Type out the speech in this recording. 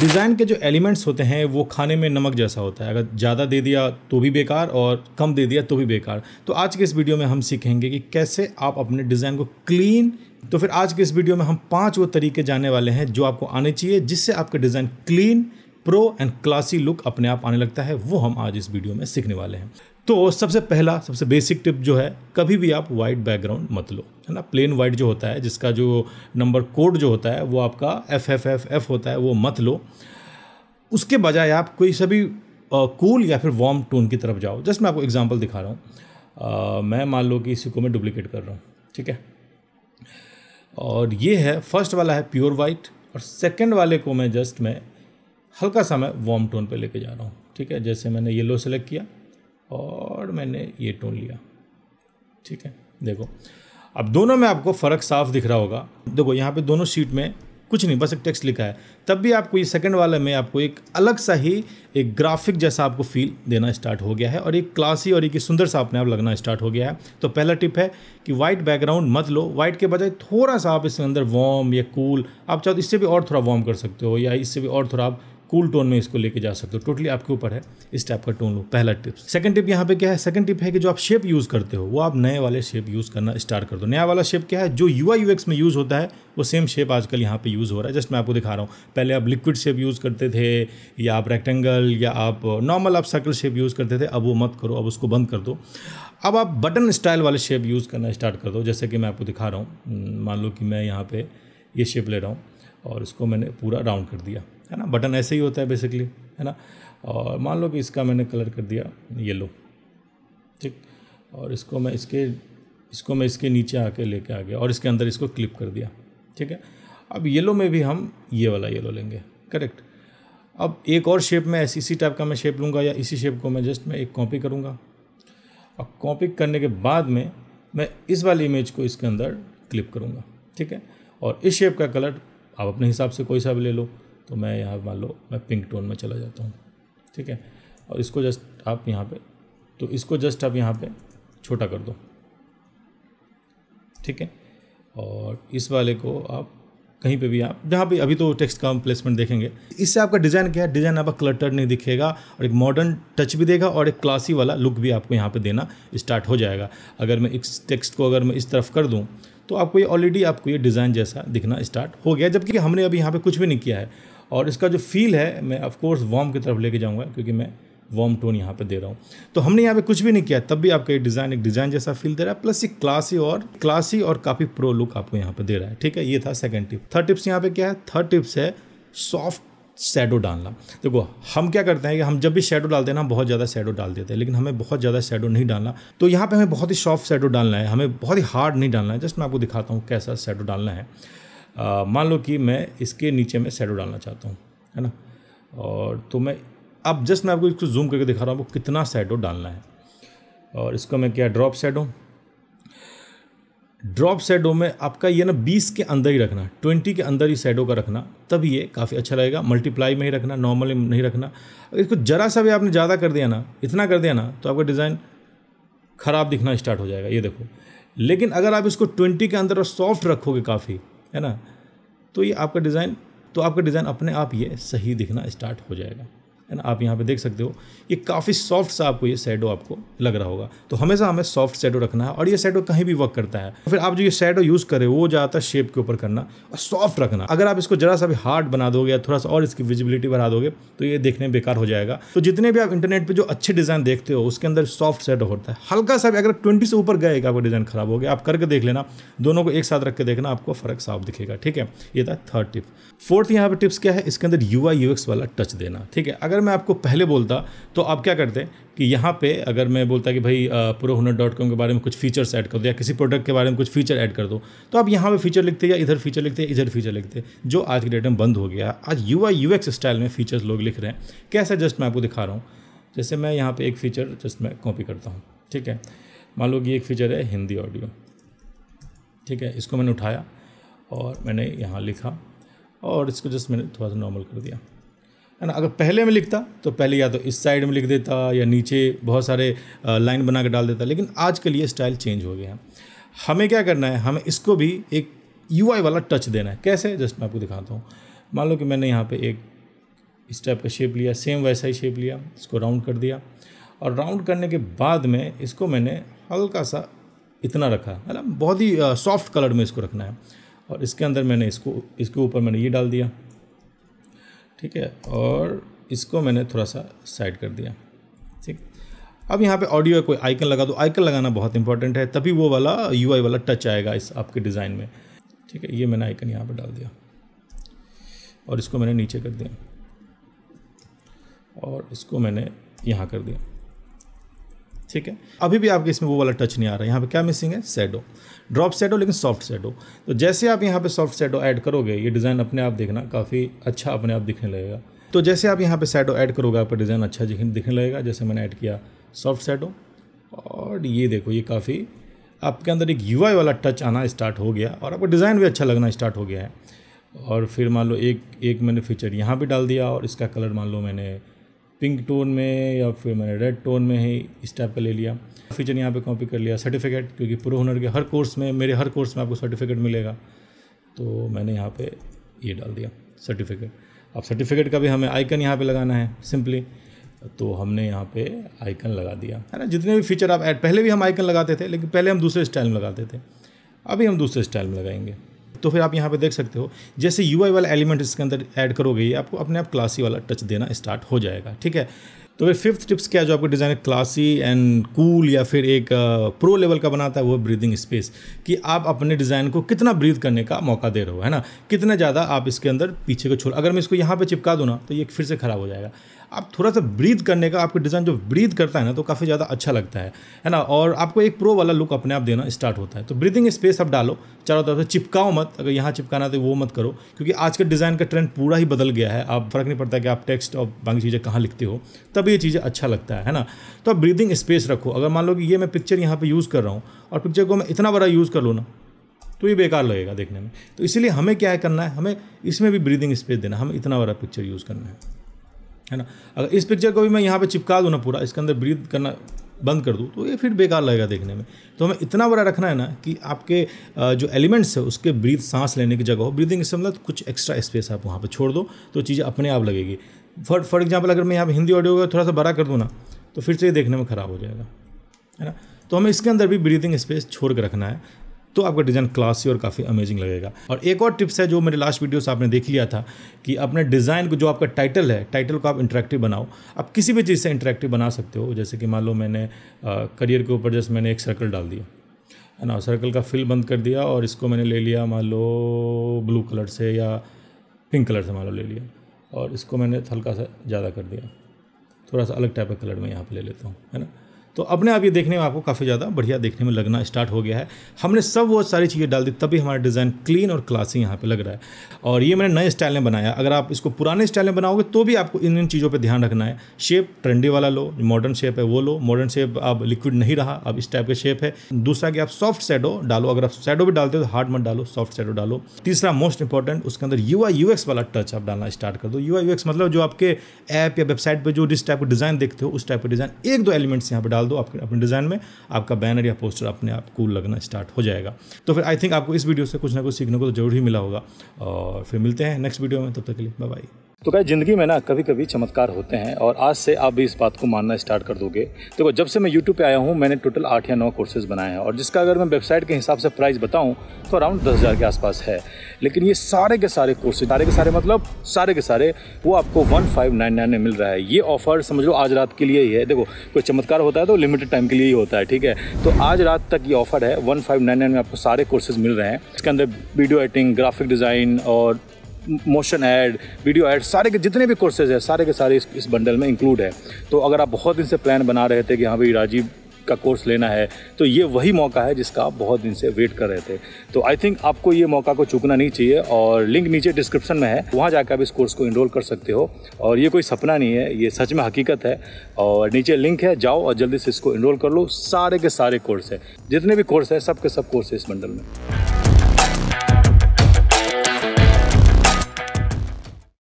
design के जो elements होते हैं वो खाने में नमक जैसा होता है अगर ज़्यादा दे दिया तो भी बेकार और कम दे दिया तो भी बेकार तो आज के इस वीडियो में हम सीखेंगे कि कैसे आप अपने डिज़ाइन को क्लीन तो फिर आज के इस वीडियो में हम पाँच वो तरीके जाने वाले हैं जो आपको आने चाहिए जिससे आपका design clean pro and classy look अपने आप आने लगता है वो हम आज इस वीडियो में सीखने वाले हैं तो सबसे पहला सबसे बेसिक टिप जो है कभी भी आप वाइट बैकग्राउंड मत लो है ना प्लेन वाइट जो होता है जिसका जो नंबर कोड जो होता है वो आपका एफ एफ एफ एफ होता है वो मत लो उसके बजाय आप कोई सभी कूल या फिर वार्म टोन की तरफ जाओ जस्ट मैं आपको एग्जाम्पल दिखा रहा हूँ मैं मान लो कि इसी को मैं डुप्लीकेट कर रहा हूँ ठीक है और ये है फर्स्ट वाला है प्योर वाइट और सेकेंड वाले को मैं जस्ट मैं हल्का सा मैं वार्म टोन पे लेके जा रहा हूँ ठीक है जैसे मैंने येलो सेलेक्ट किया और मैंने ये टोन लिया ठीक है देखो अब दोनों में आपको फ़र्क साफ दिख रहा होगा देखो यहाँ पे दोनों शीट में कुछ नहीं बस एक टेक्स्ट लिखा है तब भी आपको ये सेकंड वाले में आपको एक अलग सा ही एक ग्राफिक जैसा आपको फील देना स्टार्ट हो गया है और एक क्लासी और एक सुंदर सा अपने आप लगना स्टार्ट हो गया है तो पहला टिप है कि वाइट बैकग्राउंड मत लो वाइट के बजाय थोड़ा सा आप इसके अंदर वार्म या कूल आप चाहो तो इससे भी और थोड़ा वार्म कर सकते हो या इससे भी और थोड़ा आप कूल टोन में इसको लेके जा सकते हो टोटली आपके ऊपर है इस टाइप का टोन लो पहला टिप सेकंड टिप यहाँ पे क्या है सेकंड टिप है कि जो आप शेप यूज़ करते हो वो आप नए वाले शेप यूज़ करना स्टार्ट कर दो नया वाला शेप क्या है जो यू आई में यूज़ होता है वो सेम शेप आजकल यहाँ पे यूज़ हो रहा है जस्ट मैं आपको दिखा रहा हूँ पहले आप लिक्विड शेप यूज़ करते थे या आप रेक्टेंगल या आप नॉर्मल आप सर्कल शेप यूज़ करते थे अब वो मत करो अब उसको बंद कर दो अब आप बटन स्टाइल वाले शेप यूज़ करना स्टार्ट कर दो जैसे कि मैं आपको दिखा रहा हूँ मान लो कि मैं यहाँ पर ये शेप ले रहा हूँ और इसको मैंने पूरा राउंड कर दिया है ना बटन ऐसे ही होता है बेसिकली है ना और मान लो कि इसका मैंने कलर कर दिया येलो ठीक और इसको मैं इसके इसको मैं इसके नीचे आके लेके आ गया और इसके अंदर इसको क्लिप कर दिया ठीक है अब येलो में भी हम ये वाला येलो लेंगे करेक्ट अब एक और शेप में ऐसी इसी टाइप का मैं शेप लूँगा या इसी शेप को मैं जस्ट मैं एक कॉपी करूँगा और कॉपी करने के बाद में मैं इस वाली इमेज को इसके अंदर क्लिप करूँगा ठीक है और इस शेप का कलर आप अपने हिसाब से कोई सा भी ले लो तो मैं यहाँ मान लो मैं पिंक टोन में चला जाता हूँ ठीक है और इसको जस्ट आप यहाँ पे तो इसको जस्ट आप यहाँ पे छोटा कर दो ठीक है और इस वाले को आप कहीं पे भी आप जहाँ भी अभी तो टेक्स्ट का प्लेसमेंट देखेंगे इससे आपका डिज़ाइन क्या है डिज़ाइन आपका क्लटर नहीं दिखेगा और एक मॉडर्न टच भी देगा और एक क्लासी वाला लुक भी आपको यहाँ पे देना स्टार्ट हो जाएगा अगर मैं इस टेक्स्ट को अगर मैं इस तरफ कर दूँ तो आपको ये ऑलरेडी आपको ये डिज़ाइन जैसा दिखना स्टार्ट हो गया जबकि हमने अभी यहाँ पर कुछ भी नहीं किया है और इसका जो फील है मैं ऑफकोर्स वॉम की तरफ लेके जाऊँगा क्योंकि मैं वॉम टोन यहाँ पे दे रहा हूँ तो हमने यहाँ पे कुछ भी नहीं किया तब भी आपका ये डिज़ाइन एक डिज़ाइन जैसा फील दे रहा है प्लस एक क्लासी और क्लासी और काफ़ी प्रो लुक आपको यहाँ पे दे रहा है ठीक है ये था सेकंड टिप थर्ड टिप्स यहाँ पे क्या है थर्ड टिप्स है सॉफ्ट शेडो डालना देखो हम क्या करते हैं कि हम जब भी शेडो डालते हैं ना बहुत ज़्यादा शेडो डाल देते हैं लेकिन हमें बहुत ज़्यादा शेडो नहीं डालना तो यहाँ पे हमें बहुत ही सॉफ्ट शेडो डालना है हमें बहुत ही हार्ड नहीं डालना है जस्ट मैं आपको दिखाता हूँ कैसा शेडो डालना है मान लो कि मैं इसके नीचे में शेडो डालना चाहता हूँ है ना और तो मैं अब जस्ट मैं आपको इसको जूम करके दिखा रहा हूँ वो कितना शेडो डालना है और इसको मैं क्या ड्रॉप शेडो ड्रॉप शेडो में आपका ये ना 20 के अंदर ही रखना 20 के अंदर ही शेडो का रखना तब ये काफ़ी अच्छा रहेगा मल्टीप्लाई में ही रखना नॉर्मल नहीं रखना अगर इसको ज़रा सा भी आपने ज़्यादा कर दिया ना इतना कर दिया ना तो आपका डिज़ाइन ख़राब दिखना स्टार्ट हो जाएगा ये देखो लेकिन अगर आप इसको 20 के अंदर और सॉफ्ट रखोगे काफ़ी है ना तो ये आपका डिज़ाइन तो आपका डिज़ाइन अपने आप ये सही दिखना स्टार्ट हो जाएगा है ना आप यहाँ पे देख सकते हो ये काफ़ी सॉफ्ट सा आपको ये सैडो आपको लग रहा होगा तो हमेशा हमें सॉफ्ट सैडो रखना है और ये सैडो कहीं भी वर्क करता है फिर आप जो ये सैडो यूज़ करें वो ज़्यादातर शेप के ऊपर करना और सॉफ्ट रखना अगर आप इसको ज़रा सा भी हार्ड बना दोगे या थोड़ा सा और इसकी विजिबिलिटी बढ़ा दोगे तो ये देखने बेकार हो जाएगा तो जितने भी आप इंटरनेट पर जो अच्छे डिज़ाइन देखते हो उसके अंदर सॉफ्ट सैडो होता है हल्का सा भी अगर ट्वेंटी से ऊपर गए आपका डिज़ाइन खराब हो गया आप करके देख लेना दोनों को एक साथ रख के देखना आपको फ़र्क साफ दिखेगा ठीक है ये था थर्ड टिप फोर्थ यहाँ पर टिप्स क्या है इसके अंदर यू आई वाला टच देना ठीक है अगर अगर मैं आपको पहले बोलता तो आप क्या करते कि यहाँ पे अगर मैं बोलता कि भाई प्रो हुनर डॉट कॉम के बारे में कुछ फीचर्स ऐड कर दो या किसी प्रोडक्ट के बारे में कुछ फीचर ऐड कर दो तो आप यहाँ पे फीचर लिखते या इधर फीचर लिखते इधर फीचर लिखते जो आज के डेट में बंद हो गया आज U I U X style में फीचर्स लोग लिख रहे हैं कैसा जस्ट मैं आपको दिखा रहा हूँ जैसे मैं यहाँ पर एक फीचर जस्ट मैं कॉपी करता हूँ ठीक है मान लो कि एक फीचर है हिंदी ऑडियो ठीक है इसको मैंने उठाया और मैंने यहाँ लिखा और इसको जस्ट मैंने थोड़ा सा नॉर्मल कर दिया है ना अगर पहले में लिखता तो पहले या तो इस साइड में लिख देता या नीचे बहुत सारे लाइन बना के डाल देता लेकिन आज के लिए स्टाइल चेंज हो गया है हमें क्या करना है हमें इसको भी एक यू वाला टच देना है कैसे जस्ट मैं आपको दिखाता हूँ मान लो कि मैंने यहाँ पर एक इस टाइप का शेप लिया सेम वैसा ही शेप लिया इसको राउंड कर दिया और राउंड करने के बाद में इसको मैंने हल्का सा इतना रखा है ना बहुत ही सॉफ्ट कलर में इसको रखना है और इसके अंदर मैंने इसको इसके ऊपर मैंने ये डाल दिया ठीक है और इसको मैंने थोड़ा सा साइड कर दिया ठीक अब यहाँ पे ऑडियो का कोई आइकन लगा दो आइकन लगाना बहुत इंपॉर्टेंट है तभी वो वाला यू वाला टच आएगा इस आपके डिज़ाइन में ठीक है ये मैंने आइकन यहाँ पर डाल दिया और इसको मैंने नीचे कर दिया और इसको मैंने यहाँ कर दिया ठीक है अभी भी आपके इसमें वो वाला टच नहीं आ रहा है यहाँ पे क्या मिसिंग है सैडो ड्रॉप सेडो लेकिन सॉफ्ट सेडो तो जैसे आप यहाँ पे सॉफ्ट सेडो ऐड करोगे ये डिज़ाइन अपने आप देखना काफ़ी अच्छा अपने आप दिखने लगेगा तो जैसे आप यहाँ पे सैडो ऐड करोगे आपका डिज़ाइन अच्छा दिखने लगेगा जैसे मैंने ऐड किया सॉफ्ट सेडो और ये देखो ये काफ़ी आपके अंदर एक यू वाला टच आना स्टार्ट हो गया और आपका डिज़ाइन भी अच्छा लगना स्टार्ट हो गया है और फिर मान लो एक एक मैंने फीचर यहाँ भी डाल दिया और इसका कलर मान लो मैंने पिंक टोन में या फिर मैंने रेड टोन में ही इस टाइप का ले लिया फीचर यहाँ पे कॉपी कर लिया सर्टिफिकेट क्योंकि प्रो हुनर के हर कोर्स में मेरे हर कोर्स में आपको सर्टिफिकेट मिलेगा तो मैंने यहाँ पे ये डाल दिया सर्टिफिकेट अब सर्टिफिकेट का भी हमें आइकन यहाँ पे लगाना है सिंपली तो हमने यहाँ पे आइकन लगा दिया है ना जितने भी फीचर आप ऐड पहले भी हम आइकन लगाते थे लेकिन पहले हम दूसरे स्टाइल में लगाते थे अभी हम दूसरे स्टाइल में लगाएंगे तो फिर आप यहाँ पे देख सकते हो जैसे यू वाला एलिमेंट इसके अंदर ऐड करोगे ये आपको अपने आप क्लासी वाला टच देना स्टार्ट हो जाएगा ठीक है तो फिर फिफ्थ टिप्स क्या जो आपको डिज़ाइन क्लासी एंड कूल या फिर एक प्रो लेवल का बनाता है वो ब्रीदिंग स्पेस कि आप अपने डिज़ाइन को कितना ब्रीद करने का मौका दे रहे हो है ना कितना ज़्यादा आप इसके अंदर पीछे को छोड़ अगर मैं इसको यहाँ पे चिपका दूँ ना तो ये फिर से ख़राब हो जाएगा आप थोड़ा सा ब्रीद करने का आपका डिज़ाइन जो ब्रीद करता है ना तो काफ़ी ज़्यादा अच्छा लगता है है ना और आपको एक प्रो वाला लुक अपने आप देना स्टार्ट होता है तो ब्रीदिंग स्पेस आप डालो चारों तरफ से चिपकाओ मत अगर यहाँ चिपकाना तो वो मत करो क्योंकि आज के डिज़ाइन का ट्रेंड पूरा ही बदल गया है आप फ़र्क नहीं पड़ता कि आप टेक्स्ट और बाकी चीज़ें कहाँ लिखते हो तब ये चीज़ें अच्छा लगता है है ना तो आप ब्रीदिंग स्पेस रखो अगर मान लो कि ये मैं पिक्चर यहाँ पर यूज़ कर रहा हूँ और पिक्चर को मैं इतना बड़ा यूज़ कर लूँ ना तो ये बेकार लगेगा देखने में तो इसीलिए हमें क्या करना है हमें इसमें भी ब्रीदिंग स्पेस देना हमें इतना बड़ा पिक्चर यूज़ करना है है ना अगर इस पिक्चर को भी मैं यहाँ पे चिपका दूँ ना पूरा इसके अंदर ब्रीद करना बंद कर दूँ तो ये फिर बेकार लगेगा देखने में तो हमें इतना बड़ा रखना है ना कि आपके जो एलिमेंट्स है उसके ब्रीथ सांस लेने की जगह हो ब्रीदिंग इससे मतलब कुछ एक्स्ट्रा स्पेस आप वहाँ पर छोड़ दो तो चीज़ें अपने आप लगेगी फॉर फॉर एग्जाम्पल अगर मैं यहाँ पर हिंदी ऑडियो का थोड़ा सा बड़ा कर दूँ ना तो फिर से ये देखने में ख़राब हो जाएगा है ना तो हमें इसके अंदर भी ब्रीदिंग स्पेस छोड़ कर रखना है तो आपका डिज़ाइन क्लासी और काफ़ी अमेजिंग लगेगा और एक और टिप्स है जो मेरे लास्ट वीडियो से आपने देख लिया था कि अपने डिज़ाइन को जो आपका टाइटल है टाइटल को आप इंटरेक्टिव बनाओ आप किसी भी चीज़ से इंटरेक्टिव बना सकते हो जैसे कि मान लो मैंने करियर के ऊपर जैसे मैंने एक सर्कल डाल दिया है ना सर्कल का फिल बंद कर दिया और इसको मैंने ले लिया मान लो ब्लू कलर से या पिंक कलर से मान लो ले लिया और इसको मैंने हल्का सा ज़्यादा कर दिया थोड़ा सा अलग टाइप का कलर मैं यहाँ पर ले लेता हूँ है ना तो अपने आप ये देखने में आपको काफ़ी ज़्यादा बढ़िया देखने में लगना स्टार्ट हो गया है हमने सब वो सारी चीज़ें डाल दी तभी हमारा डिज़ाइन क्लीन और क्लासी यहाँ पे लग रहा है और ये मैंने नए स्टाइल में बनाया अगर आप इसको पुराने स्टाइल में बनाओगे तो भी आपको इन इन चीज़ों पर ध्यान रखना है शेप ट्रेंडी वाला लो मॉडर्न शेप है वो लो मॉडर्न शेप अब लिक्विड नहीं रहा अब इस टाइप का शेप है दूसरा कि आप सॉफ्ट शेडो डालो अगर आप शेडो भी डालते हो तो हार्ड मत डालो सॉफ्ट शेडो डालो तीसरा मोस्ट इंपॉर्टेंट उसके अंदर यू आई वाला टच आप डालना स्टार्ट कर दो यू आई मतलब जो आपके ऐप या वेबसाइट पर जो जिस टाइप का डिज़ाइन देखते हो उस टाइप का डिज़ाइन एक दो एलिमेंट्स यहाँ पर डाल दो आपके अपने डिज़ाइन में आपका बैनर या पोस्टर अपने आप कूल लगना स्टार्ट हो जाएगा तो फिर आई थिंक आपको इस वीडियो से कुछ ना कुछ सीखने को तो जरूर ही मिला होगा और फिर मिलते हैं नेक्स्ट वीडियो में तब तक के लिए बाय बाय तो क्या ज़िंदगी में ना कभी कभी चमत्कार होते हैं और आज से आप भी इस बात को मानना स्टार्ट कर दोगे देखो जब से मैं यूट्यूब पे आया हूँ मैंने टोटल आठ या नौ कोर्सेज बनाए हैं और जिसका अगर मैं वेबसाइट के हिसाब से प्राइस बताऊँ तो अराउंड दस हज़ार के आसपास है लेकिन ये सारे के सारे कोर्सेज सारे के सारे मतलब सारे के सारे वो आपको वन फाइव नाइन नाइन में मिल रहा है ये ऑफर समझ लो आज रात के लिए ही है देखो कोई चमत्कार होता है तो लिमिटेड टाइम के लिए ही होता है ठीक है तो आज रात तक ये ऑफर है वन फाइव नाइन नाइन में आपको सारे कोर्सेज मिल रहे हैं इसके अंदर वीडियो एडिटिंग ग्राफिक डिज़ाइन और मोशन ऐड वीडियो ऐड सारे के जितने भी कोर्सेज हैं सारे के सारे इस, इस बंडल में इंक्लूड है तो अगर आप बहुत दिन से प्लान बना रहे थे कि हाँ भाई राजीव का कोर्स लेना है तो ये वही मौका है जिसका आप बहुत दिन से वेट कर रहे थे तो आई थिंक आपको ये मौका को चूकना नहीं चाहिए और लिंक नीचे डिस्क्रिप्शन में है वहाँ जाकर आप इस कोर्स को इनरोल कर सकते हो और ये कोई सपना नहीं है ये सच में हकीकत है और नीचे लिंक है जाओ और जल्दी से इसको इनरोल कर लो सारे के सारे कोर्स है जितने भी कोर्स है सब के सब कोर्स है इस मंडल में